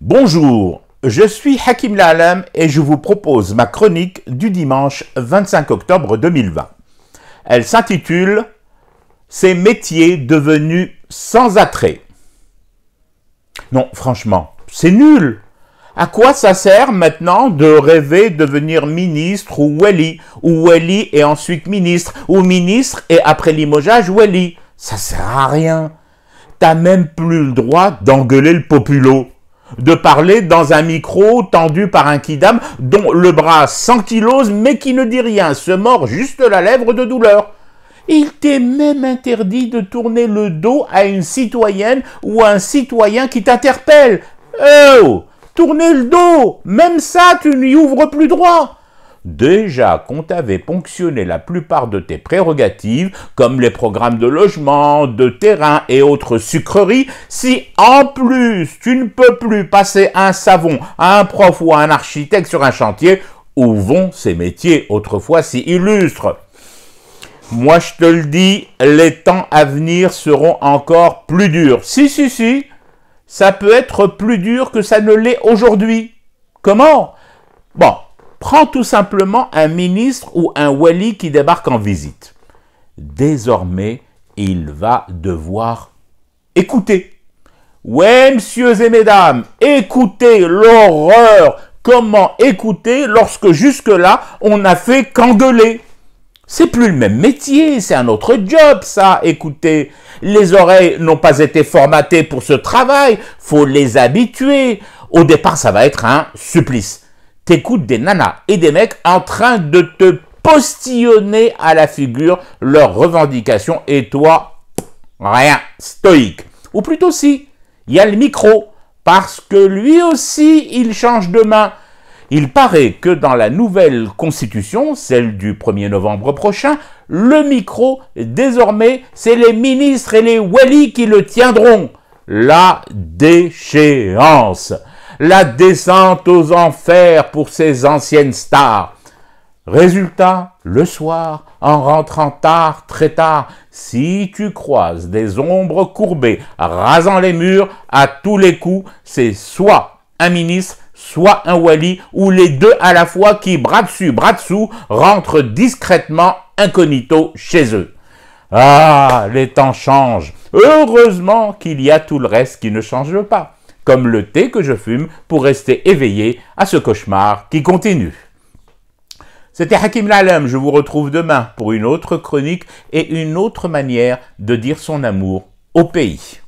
Bonjour, je suis Hakim Lalam et je vous propose ma chronique du dimanche 25 octobre 2020. Elle s'intitule Ces métiers devenus sans attrait. Non, franchement, c'est nul. À quoi ça sert maintenant de rêver de devenir ministre ou Wali, ou Wali et ensuite ministre, ou ministre et après limogeage Wali Ça sert à rien. T'as même plus le droit d'engueuler le populo de parler dans un micro tendu par un kidam dont le bras s'entilose mais qui ne dit rien, se mord juste la lèvre de douleur. Il t'est même interdit de tourner le dos à une citoyenne ou à un citoyen qui t'interpelle. Oh Tourner le dos Même ça, tu n'y ouvres plus droit Déjà qu'on t'avait ponctionné la plupart de tes prérogatives, comme les programmes de logement, de terrain et autres sucreries, si en plus tu ne peux plus passer un savon à un prof ou à un architecte sur un chantier, où vont ces métiers autrefois si illustres Moi je te le dis, les temps à venir seront encore plus durs. Si, si, si, ça peut être plus dur que ça ne l'est aujourd'hui. Comment Bon, Prends tout simplement un ministre ou un wali qui débarque en visite. Désormais, il va devoir écouter. Ouais, messieurs et mesdames, écoutez l'horreur. Comment écouter lorsque jusque-là, on n'a fait qu'engueuler C'est plus le même métier, c'est un autre job, ça, écoutez. Les oreilles n'ont pas été formatées pour ce travail, faut les habituer. Au départ, ça va être un supplice t'écoutes des nanas et des mecs en train de te postillonner à la figure leurs revendications et toi, rien, stoïque. Ou plutôt si, il y a le micro, parce que lui aussi, il change de main. Il paraît que dans la nouvelle constitution, celle du 1er novembre prochain, le micro, désormais, c'est les ministres et les Wali qui le tiendront. La déchéance la descente aux enfers pour ces anciennes stars. Résultat, le soir, en rentrant tard, très tard, si tu croises des ombres courbées, rasant les murs, à tous les coups, c'est soit un ministre, soit un wali, ou les deux à la fois qui, bras dessus, bras dessous, rentrent discrètement, incognito, chez eux. Ah, les temps changent. Heureusement qu'il y a tout le reste qui ne change pas comme le thé que je fume pour rester éveillé à ce cauchemar qui continue. C'était Hakim Lalem, je vous retrouve demain pour une autre chronique et une autre manière de dire son amour au pays.